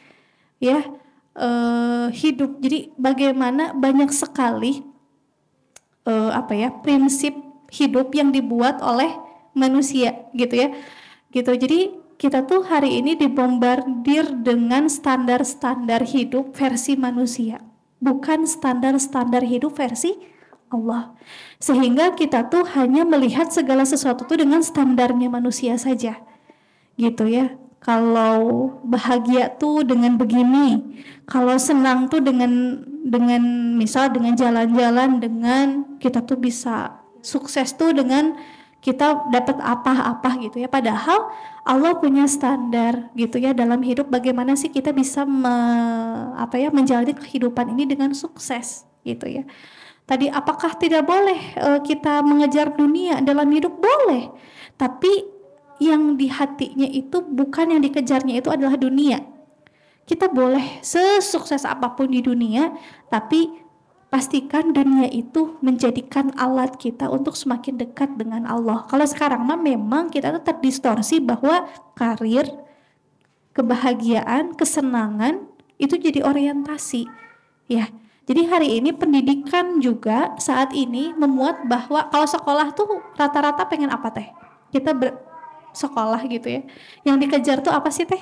ya uh, hidup. Jadi bagaimana banyak sekali uh, apa ya prinsip hidup yang dibuat oleh manusia gitu ya. Gitu. Jadi kita tuh hari ini dibombardir dengan standar-standar hidup versi manusia, bukan standar-standar hidup versi Allah. Sehingga kita tuh hanya melihat segala sesuatu tuh dengan standarnya manusia saja. Gitu ya kalau bahagia tuh dengan begini, kalau senang tuh dengan dengan misal dengan jalan-jalan, dengan kita tuh bisa sukses tuh dengan kita dapat apa-apa gitu ya. Padahal Allah punya standar gitu ya dalam hidup bagaimana sih kita bisa me, apa ya menjalani kehidupan ini dengan sukses gitu ya. Tadi apakah tidak boleh eh, kita mengejar dunia dalam hidup? Boleh. Tapi yang di hatinya itu bukan yang dikejarnya itu adalah dunia. Kita boleh sesukses apapun di dunia, tapi pastikan dunia itu menjadikan alat kita untuk semakin dekat dengan Allah. Kalau sekarang mah memang kita tuh terdistorsi bahwa karir, kebahagiaan, kesenangan itu jadi orientasi. Ya. Jadi hari ini pendidikan juga saat ini memuat bahwa kalau sekolah tuh rata-rata pengen apa teh? Kita sekolah gitu ya. Yang dikejar tuh apa sih teh?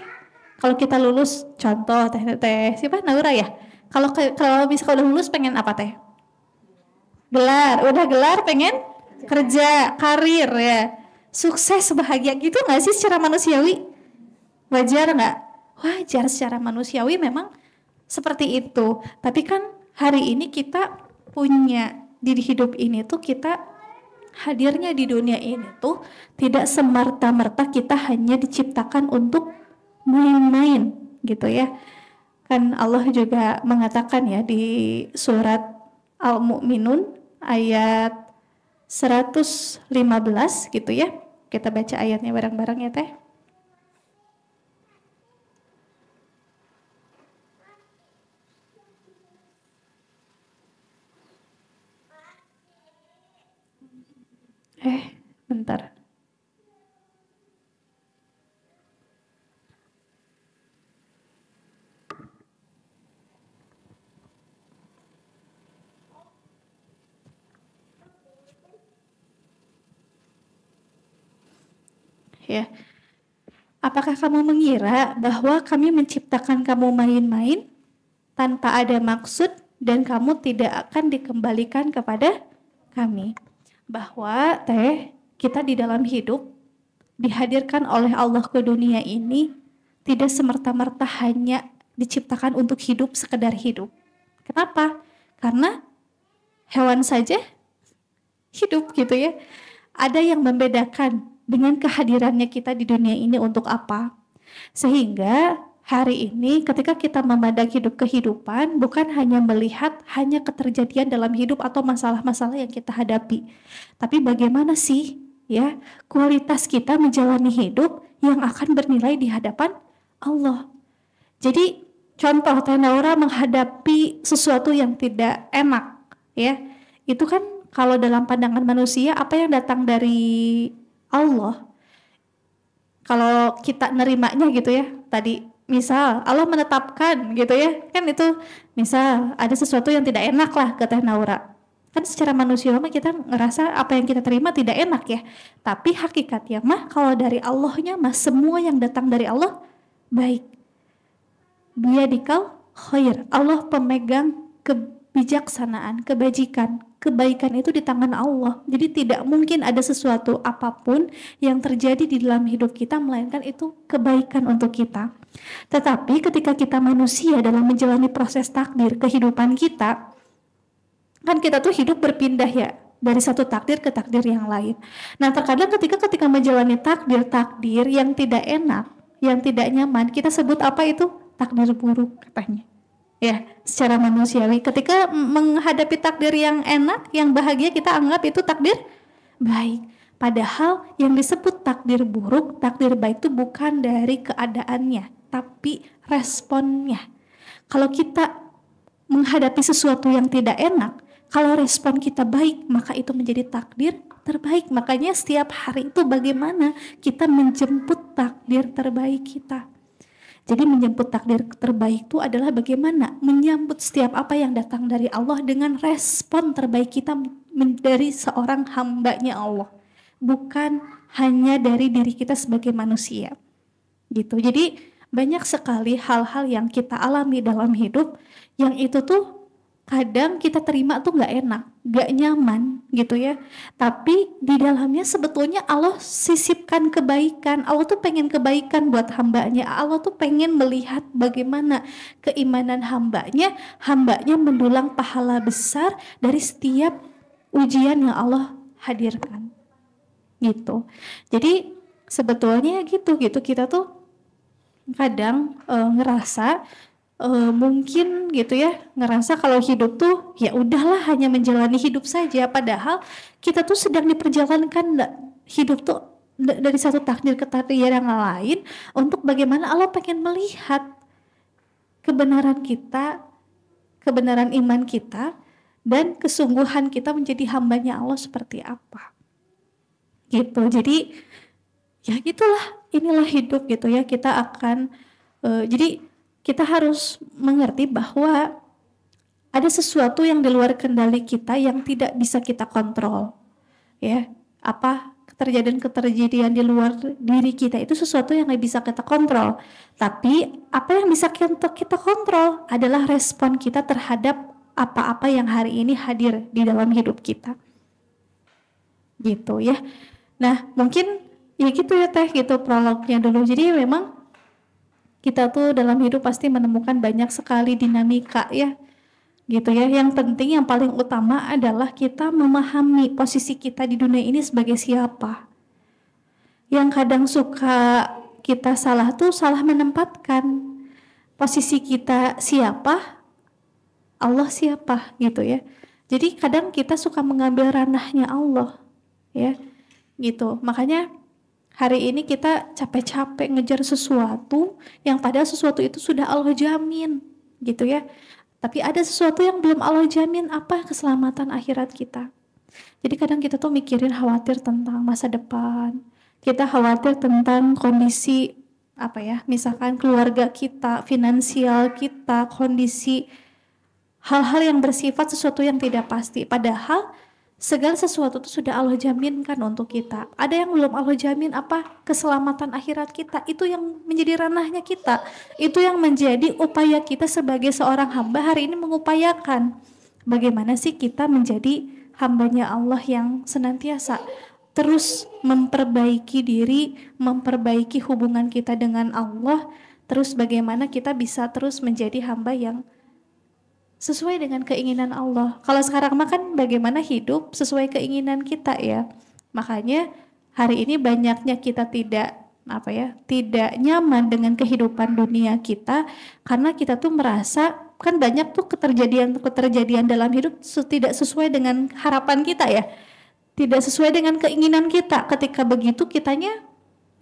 Kalau kita lulus, contoh teh teh siapa Naura ya? Kalau kalau misalnya udah lulus pengen apa teh? Gelar, udah gelar pengen kerja, karir ya, sukses, bahagia gitu nggak sih secara manusiawi? Wajar nggak? Wajar secara manusiawi memang seperti itu. Tapi kan hari ini kita punya di hidup ini tuh kita hadirnya di dunia ini tuh tidak semerta-merta kita hanya diciptakan untuk main-main gitu ya. Kan Allah juga mengatakan ya di surat Al-Mu'minun ayat 115 gitu ya. Kita baca ayatnya bareng-bareng ya Teh. Eh, bentar. Ya. Apakah kamu mengira bahwa kami menciptakan kamu main-main tanpa ada maksud dan kamu tidak akan dikembalikan kepada kami? bahwa teh kita di dalam hidup dihadirkan oleh Allah ke dunia ini tidak semerta-merta hanya diciptakan untuk hidup sekedar hidup. Kenapa? Karena hewan saja hidup gitu ya. Ada yang membedakan dengan kehadirannya kita di dunia ini untuk apa. Sehingga hari ini ketika kita memandang hidup kehidupan bukan hanya melihat hanya keterjadian dalam hidup atau masalah-masalah yang kita hadapi. Tapi bagaimana sih ya kualitas kita menjalani hidup yang akan bernilai di hadapan Allah. Jadi contoh Tenaura menghadapi sesuatu yang tidak enak ya. Itu kan kalau dalam pandangan manusia apa yang datang dari Allah kalau kita nerimanya gitu ya tadi misal Allah menetapkan gitu ya kan itu misal ada sesuatu yang tidak enak lah ke Teh Naura kan secara manusia mah kita ngerasa apa yang kita terima tidak enak ya tapi hakikatnya mah kalau dari Allahnya mah semua yang datang dari Allah baik biadikal khair Allah pemegang ke bijaksanaan, kebajikan. Kebaikan itu di tangan Allah. Jadi tidak mungkin ada sesuatu apapun yang terjadi di dalam hidup kita melainkan itu kebaikan untuk kita. Tetapi ketika kita manusia dalam menjalani proses takdir kehidupan kita, kan kita tuh hidup berpindah ya dari satu takdir ke takdir yang lain. Nah, terkadang ketika ketika menjalani takdir-takdir yang tidak enak, yang tidak nyaman, kita sebut apa itu? Takdir buruk katanya ya secara manusiawi ketika menghadapi takdir yang enak yang bahagia kita anggap itu takdir baik padahal yang disebut takdir buruk takdir baik itu bukan dari keadaannya tapi responnya kalau kita menghadapi sesuatu yang tidak enak kalau respon kita baik maka itu menjadi takdir terbaik makanya setiap hari itu bagaimana kita menjemput takdir terbaik kita jadi menyambut takdir terbaik itu adalah bagaimana menyambut setiap apa yang datang dari Allah dengan respon terbaik kita dari seorang hambanya Allah. Bukan hanya dari diri kita sebagai manusia. Gitu. Jadi banyak sekali hal-hal yang kita alami dalam hidup yang itu tuh kadang kita terima tuh nggak enak, nggak nyaman gitu ya. Tapi di dalamnya sebetulnya Allah sisipkan kebaikan. Allah tuh pengen kebaikan buat hambanya. Allah tuh pengen melihat bagaimana keimanan hambanya. Hambanya mendulang pahala besar dari setiap ujian yang Allah hadirkan. Gitu. Jadi sebetulnya gitu gitu kita tuh kadang e, ngerasa uh, mungkin gitu ya ngerasa kalau hidup tuh ya udahlah hanya menjalani hidup saja padahal kita tuh sedang diperjalankan hidup tuh dari satu takdir ke takdir yang lain untuk bagaimana Allah pengen melihat kebenaran kita, kebenaran iman kita dan kesungguhan kita menjadi hambanya Allah seperti apa. Gitu. Jadi ya gitulah inilah hidup gitu ya kita akan uh, jadi kita harus mengerti bahwa ada sesuatu yang di luar kendali kita yang tidak bisa kita kontrol. Ya, apa keterjadian-keterjadian di luar diri kita itu sesuatu yang nggak bisa kita kontrol. Tapi apa yang bisa kita, kita kontrol adalah respon kita terhadap apa-apa yang hari ini hadir di dalam hidup kita. Gitu ya. Nah, mungkin ya gitu ya teh gitu prolognya dulu. Jadi memang kita tuh dalam hidup pasti menemukan banyak sekali dinamika ya gitu ya yang penting yang paling utama adalah kita memahami posisi kita di dunia ini sebagai siapa yang kadang suka kita salah tuh salah menempatkan posisi kita siapa Allah siapa gitu ya jadi kadang kita suka mengambil ranahnya Allah ya gitu makanya Hari ini kita capek-capek ngejar sesuatu yang padahal sesuatu itu sudah Allah jamin, gitu ya. Tapi ada sesuatu yang belum Allah jamin apa keselamatan akhirat kita. Jadi kadang kita tuh mikirin khawatir tentang masa depan. Kita khawatir tentang kondisi apa ya, misalkan keluarga kita, finansial kita, kondisi hal-hal yang bersifat sesuatu yang tidak pasti. Padahal segala sesuatu itu sudah Allah jaminkan untuk kita. Ada yang belum Allah jamin apa keselamatan akhirat kita. Itu yang menjadi ranahnya kita. Itu yang menjadi upaya kita sebagai seorang hamba hari ini mengupayakan bagaimana sih kita menjadi hambanya Allah yang senantiasa terus memperbaiki diri, memperbaiki hubungan kita dengan Allah, terus bagaimana kita bisa terus menjadi hamba yang sesuai dengan keinginan Allah. Kalau sekarang makan bagaimana hidup sesuai keinginan kita ya. Makanya hari ini banyaknya kita tidak apa ya, tidak nyaman dengan kehidupan dunia kita karena kita tuh merasa kan banyak tuh keterjadian keterjadian dalam hidup tidak sesuai dengan harapan kita ya. Tidak sesuai dengan keinginan kita. Ketika begitu kitanya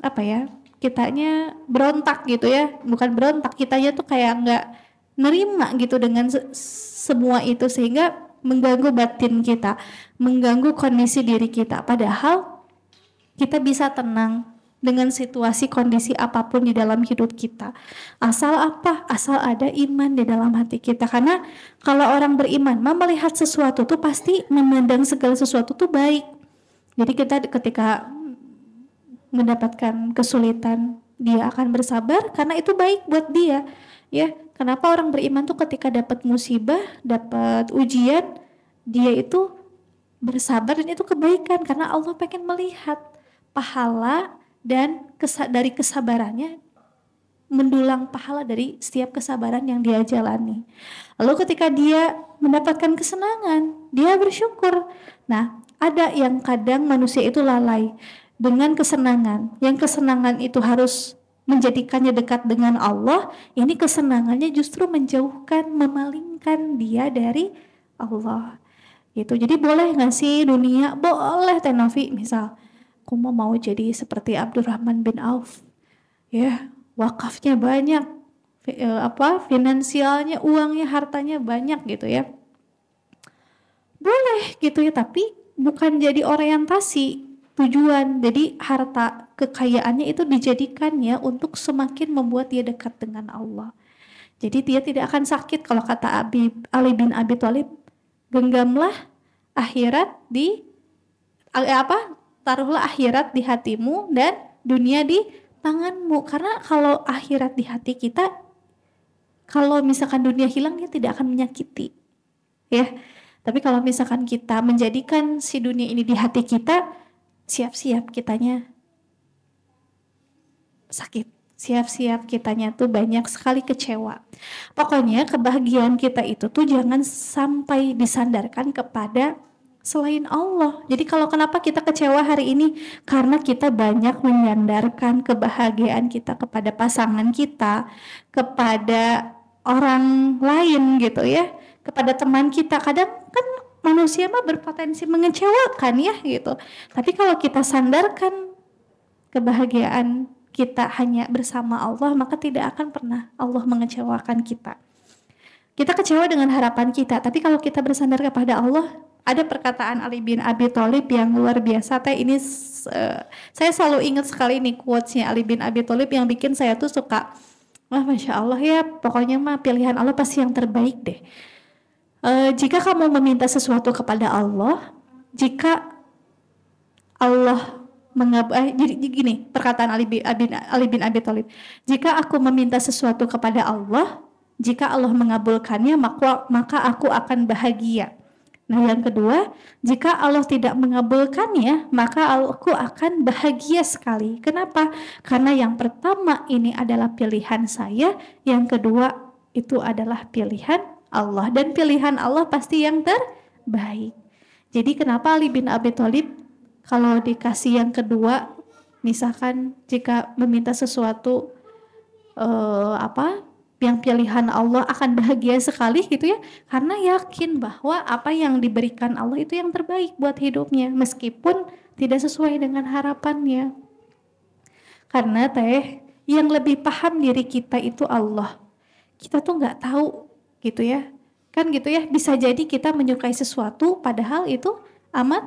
apa ya? Kitanya berontak gitu ya. Bukan berontak, kitanya tuh kayak enggak nerima gitu dengan se semua itu sehingga mengganggu batin kita, mengganggu kondisi diri kita. Padahal kita bisa tenang dengan situasi kondisi apapun di dalam hidup kita. Asal apa? Asal ada iman di dalam hati kita. Karena kalau orang beriman, melihat sesuatu tuh pasti memandang segala sesuatu tuh baik. Jadi kita ketika mendapatkan kesulitan, dia akan bersabar karena itu baik buat dia. Ya, Kenapa orang beriman tuh ketika dapat musibah, dapat ujian, dia itu bersabar dan itu kebaikan karena Allah pengen melihat pahala dan kesa dari kesabarannya mendulang pahala dari setiap kesabaran yang dia jalani. Lalu ketika dia mendapatkan kesenangan, dia bersyukur. Nah, ada yang kadang manusia itu lalai dengan kesenangan. Yang kesenangan itu harus menjadikannya dekat dengan Allah, ini kesenangannya justru menjauhkan, memalingkan dia dari Allah. Gitu. Jadi boleh nggak sih dunia? Boleh Tenafi. misal. Aku mau mau jadi seperti Abdurrahman bin Auf. Ya, wakafnya banyak. E, apa finansialnya, uangnya, hartanya banyak gitu ya. Boleh gitu ya, tapi bukan jadi orientasi tujuan. Jadi harta kekayaannya itu dijadikannya untuk semakin membuat dia dekat dengan Allah. Jadi dia tidak akan sakit kalau kata Abi, Ali bin Abi Thalib, genggamlah akhirat di eh, apa? Taruhlah akhirat di hatimu dan dunia di tanganmu. Karena kalau akhirat di hati kita kalau misalkan dunia hilang dia tidak akan menyakiti. Ya. Tapi kalau misalkan kita menjadikan si dunia ini di hati kita, siap-siap kitanya sakit. Siap-siap kitanya tuh banyak sekali kecewa. Pokoknya kebahagiaan kita itu tuh jangan sampai disandarkan kepada selain Allah. Jadi kalau kenapa kita kecewa hari ini? Karena kita banyak menyandarkan kebahagiaan kita kepada pasangan kita, kepada orang lain gitu ya, kepada teman kita. Kadang kan manusia mah berpotensi mengecewakan ya gitu. Tapi kalau kita sandarkan kebahagiaan kita hanya bersama Allah, maka tidak akan pernah Allah mengecewakan kita. Kita kecewa dengan harapan kita, tapi kalau kita bersandar kepada Allah, ada perkataan Ali bin Abi Thalib yang luar biasa. Teh ini eh, saya selalu ingat sekali ini quotesnya Ali bin Abi Thalib yang bikin saya tuh suka, wah masya Allah ya, pokoknya mah pilihan Allah pasti yang terbaik deh Eh, jika kamu meminta sesuatu kepada Allah, jika Allah mengab eh, jadi gini perkataan Ali bin, Ali bin Abi Thalib jika aku meminta sesuatu kepada Allah jika Allah mengabulkannya maka maka aku akan bahagia nah yang kedua jika Allah tidak mengabulkannya maka aku akan bahagia sekali kenapa karena yang pertama ini adalah pilihan saya yang kedua itu adalah pilihan Allah dan pilihan Allah pasti yang terbaik. Jadi kenapa Ali bin Abi Thalib kalau dikasih yang kedua misalkan jika meminta sesuatu eh, apa yang pilihan Allah akan bahagia sekali gitu ya karena yakin bahwa apa yang diberikan Allah itu yang terbaik buat hidupnya meskipun tidak sesuai dengan harapannya karena teh yang lebih paham diri kita itu Allah kita tuh nggak tahu gitu ya kan gitu ya bisa jadi kita menyukai sesuatu padahal itu amat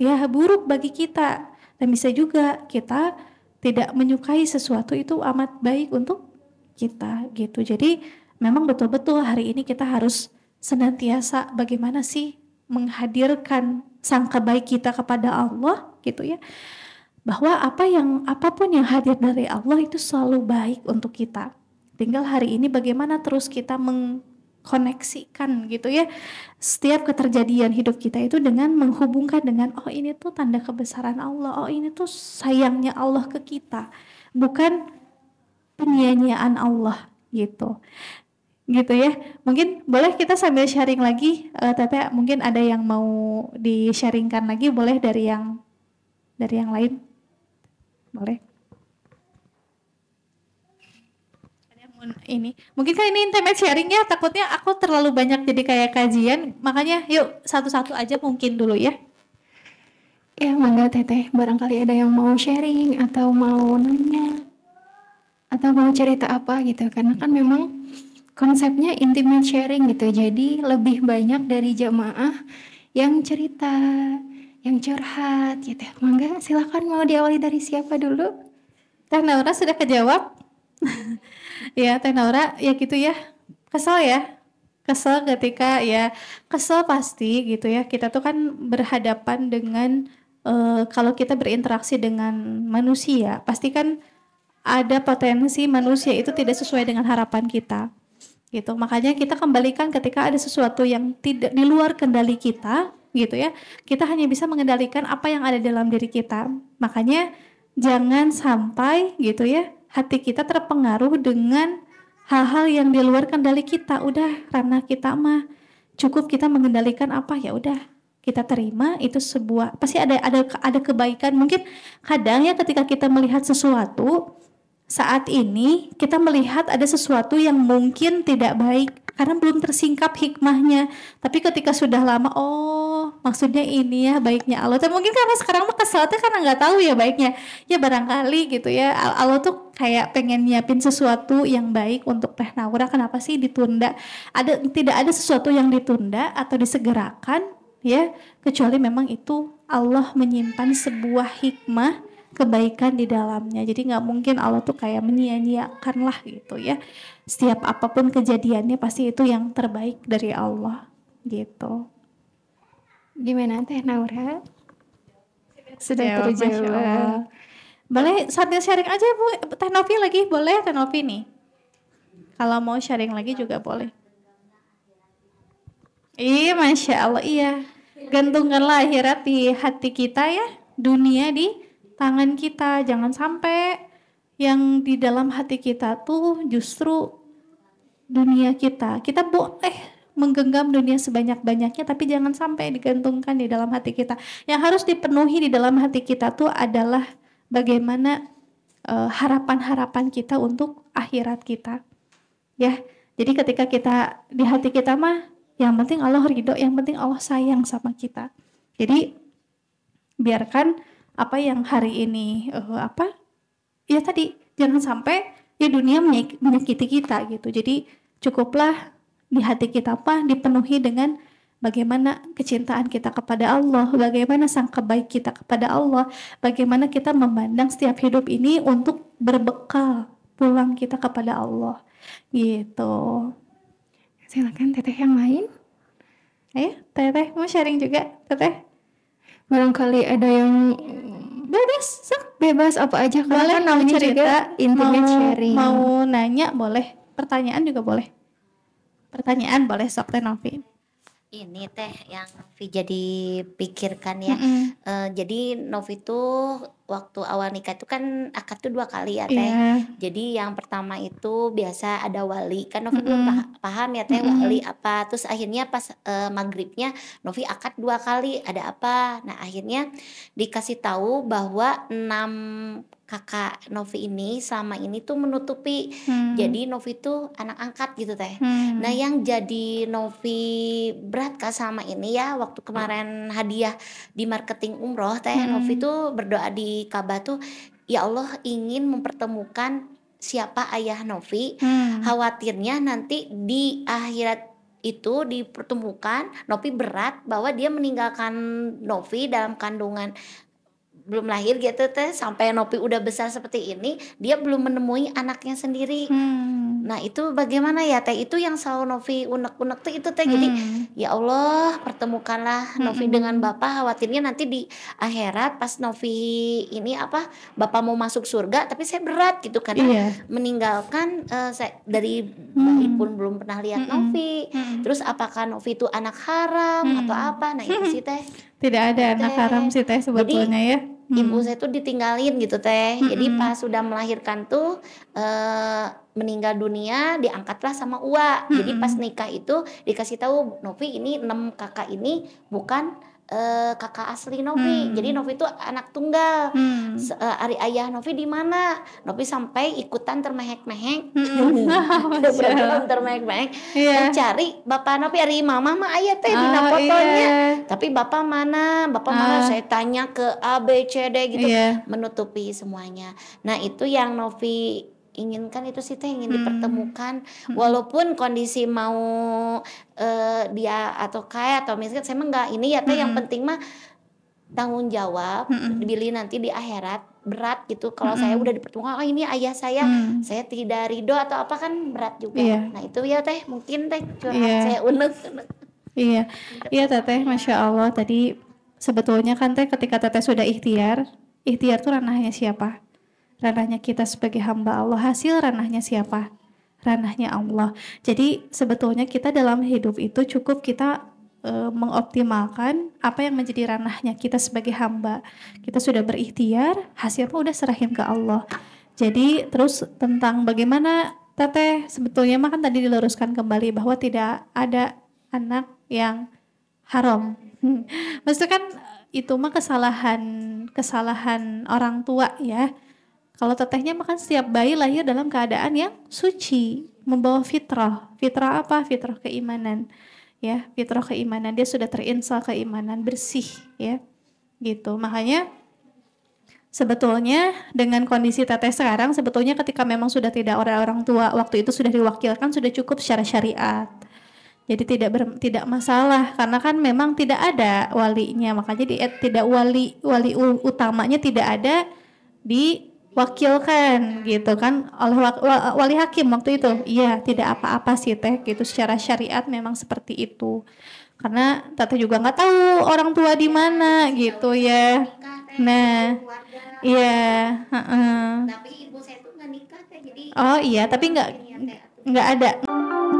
ya buruk bagi kita dan bisa juga kita tidak menyukai sesuatu itu amat baik untuk kita gitu jadi memang betul-betul hari ini kita harus senantiasa bagaimana sih menghadirkan sangka baik kita kepada Allah gitu ya bahwa apa yang apapun yang hadir dari Allah itu selalu baik untuk kita Tinggal hari ini bagaimana terus kita mengkoneksikan gitu ya setiap keterjadian hidup kita itu dengan menghubungkan dengan oh ini tuh tanda kebesaran Allah, oh ini tuh sayangnya Allah ke kita, bukan penyanyian Allah gitu gitu ya. Mungkin boleh kita sambil sharing lagi, uh, eh, tapi Mungkin ada yang mau di sharingkan lagi, boleh dari yang dari yang lain, boleh. ini mungkin kan ini internet ya takutnya aku terlalu banyak jadi kayak kajian makanya yuk satu-satu aja mungkin dulu ya ya mangga teteh barangkali ada yang mau sharing atau mau nanya atau mau cerita apa gitu karena kan memang konsepnya intimate sharing gitu jadi lebih banyak dari jamaah yang cerita yang curhat gitu ya mangga silahkan mau diawali dari siapa dulu Teh Naura sudah kejawab *laughs* ya Teh Naura ya gitu ya kesel ya kesel ketika ya kesel pasti gitu ya kita tuh kan berhadapan dengan uh, kalau kita berinteraksi dengan manusia pasti kan ada potensi manusia itu tidak sesuai dengan harapan kita gitu makanya kita kembalikan ketika ada sesuatu yang tidak di luar kendali kita gitu ya kita hanya bisa mengendalikan apa yang ada dalam diri kita makanya jangan sampai gitu ya hati kita terpengaruh dengan hal-hal yang di luar kendali kita. Udah karena kita mah cukup kita mengendalikan apa ya udah kita terima itu sebuah pasti ada ada ada kebaikan. Mungkin kadang ya ketika kita melihat sesuatu saat ini kita melihat ada sesuatu yang mungkin tidak baik karena belum tersingkap hikmahnya. Tapi ketika sudah lama, oh maksudnya ini ya baiknya Allah. Tapi mungkin karena sekarang mah kesalatnya karena nggak tahu ya baiknya. Ya barangkali gitu ya. Allah tuh kayak pengen nyiapin sesuatu yang baik untuk Teh Naura. Kenapa sih ditunda? Ada tidak ada sesuatu yang ditunda atau disegerakan ya kecuali memang itu Allah menyimpan sebuah hikmah kebaikan di dalamnya. Jadi nggak mungkin Allah tuh kayak menyia-nyiakan lah gitu ya. Setiap apapun kejadiannya pasti itu yang terbaik dari Allah gitu. Gimana Teh Naura? Sudah ya, terjawab. terjawab. Boleh saatnya sharing aja Bu. Teh Novi lagi boleh Teh Novi nih. Kalau mau sharing lagi juga boleh. Iya Masya Allah iya. Gantungkanlah akhirat di hati kita ya. Dunia di tangan kita. Jangan sampai yang di dalam hati kita tuh justru dunia kita. Kita boleh menggenggam dunia sebanyak-banyaknya tapi jangan sampai digantungkan di dalam hati kita. Yang harus dipenuhi di dalam hati kita tuh adalah bagaimana eh, harapan-harapan uh, kita untuk akhirat kita. Ya. Jadi ketika kita di hati kita mah yang penting Allah ridho, yang penting Allah sayang sama kita. Jadi biarkan apa yang hari ini uh, apa ya tadi jangan sampai ya dunia menyakiti kita gitu. Jadi cukuplah di hati kita apa dipenuhi dengan bagaimana kecintaan kita kepada Allah, bagaimana sangka baik kita kepada Allah, bagaimana kita memandang setiap hidup ini untuk berbekal pulang kita kepada Allah. Gitu. Silakan teteh yang lain. eh teteh mau sharing juga, teteh. Barangkali ada yang bebas, sok. bebas apa aja. Boleh kan namanya cerita, juga intinya mau, sharing. Mau nanya boleh, pertanyaan juga boleh pertanyaan boleh sok teh Novi ini teh yang Novi jadi pikirkan ya. Mm -hmm. e, jadi Novi tuh waktu awal nikah itu kan akad tuh dua kali ya teh. Yeah. Jadi yang pertama itu biasa ada wali kan Novi mm -hmm. belum paham ya teh mm -hmm. wali apa. Terus akhirnya pas e, maghribnya Novi akad dua kali ada apa. Nah akhirnya dikasih tahu bahwa enam kakak Novi ini selama ini tuh menutupi. Hmm. Jadi Novi tuh anak angkat gitu teh. Hmm. Nah yang jadi Novi berat kak selama ini ya waktu kemarin hadiah di marketing umroh teh hmm. Novi tuh berdoa di Ka'bah tuh ya Allah ingin mempertemukan siapa ayah Novi. Hmm. Khawatirnya nanti di akhirat itu dipertemukan Novi berat bahwa dia meninggalkan Novi dalam kandungan belum lahir gitu teh sampai Nopi udah besar seperti ini dia belum menemui anaknya sendiri hmm. nah itu bagaimana ya teh itu yang selalu Novi unek-unek tuh itu teh hmm. jadi ya Allah pertemukanlah hmm, Novi hmm. dengan hmm. Bapak khawatirnya nanti di akhirat pas Novi ini apa Bapak mau masuk surga tapi saya berat gitu karena yeah. meninggalkan uh, saya dari hmm. pun belum pernah lihat hmm, hmm. Novi hmm. terus apakah Novi itu anak haram hmm. atau apa nah itu sih teh tidak ada anak haram sih teh sebetulnya Jadi, ya hmm. ibu saya tuh ditinggalin gitu teh. Hmm. Jadi pas sudah melahirkan tuh eh, meninggal dunia diangkatlah sama Ua. Hmm. Jadi pas nikah itu dikasih tahu Novi ini enam kakak ini bukan uh, kakak asli Novi. Hmm. Jadi Novi itu anak tunggal. Hmm. Uh, eh, Ari ayah Novi di mana? Novi sampai ikutan termehek-mehek. Hmm. *laughs* *laughs* termehek-mehek. Yeah. Mencari bapak Novi dari mama mah ayah teh di oh, fotonya. Yeah. Tapi bapak mana? Bapak uh. mana? Ah. Saya tanya ke A B C D gitu yeah. menutupi semuanya. Nah, itu yang Novi inginkan itu sih teh ingin hmm. dipertemukan hmm. walaupun kondisi mau uh, dia atau kaya atau miskin saya enggak ini ya teh hmm. yang penting mah tanggung jawab hmm. nanti di akhirat berat gitu kalau hmm. saya udah dipertemukan oh ini ayah saya hmm. saya tidak ridho atau apa kan berat juga yeah. nah itu ya teh mungkin teh curhat yeah. saya unek iya iya teteh iya. masya allah tadi sebetulnya kan teh ketika teteh sudah ikhtiar ikhtiar tuh ranahnya siapa ranahnya kita sebagai hamba Allah. Hasil ranahnya siapa? Ranahnya Allah. Jadi sebetulnya kita dalam hidup itu cukup kita e, mengoptimalkan apa yang menjadi ranahnya kita sebagai hamba. Kita sudah berikhtiar, hasilnya udah serahin ke Allah. Jadi terus tentang bagaimana Teteh sebetulnya mah kan tadi diluruskan kembali bahwa tidak ada anak yang haram. Hmm. Maksudnya kan e, itu mah kesalahan kesalahan orang tua ya kalau tetehnya makan setiap bayi lahir dalam keadaan yang suci, membawa fitrah. Fitrah apa? Fitrah keimanan. Ya, fitrah keimanan dia sudah terinsal keimanan bersih, ya. Gitu. Makanya sebetulnya dengan kondisi teteh sekarang sebetulnya ketika memang sudah tidak orang-orang tua waktu itu sudah diwakilkan sudah cukup secara syariat. Jadi tidak ber, tidak masalah karena kan memang tidak ada walinya, makanya di, eh, tidak wali wali utamanya tidak ada di wakilkan gitu kan oleh wali hakim waktu itu iya tidak apa-apa sih teh gitu secara syariat memang seperti itu karena tata juga nggak tahu orang tua di mana gitu ya nah iya tapi ibu saya tuh nggak nikah teh jadi oh iya tapi nggak iya, nggak ada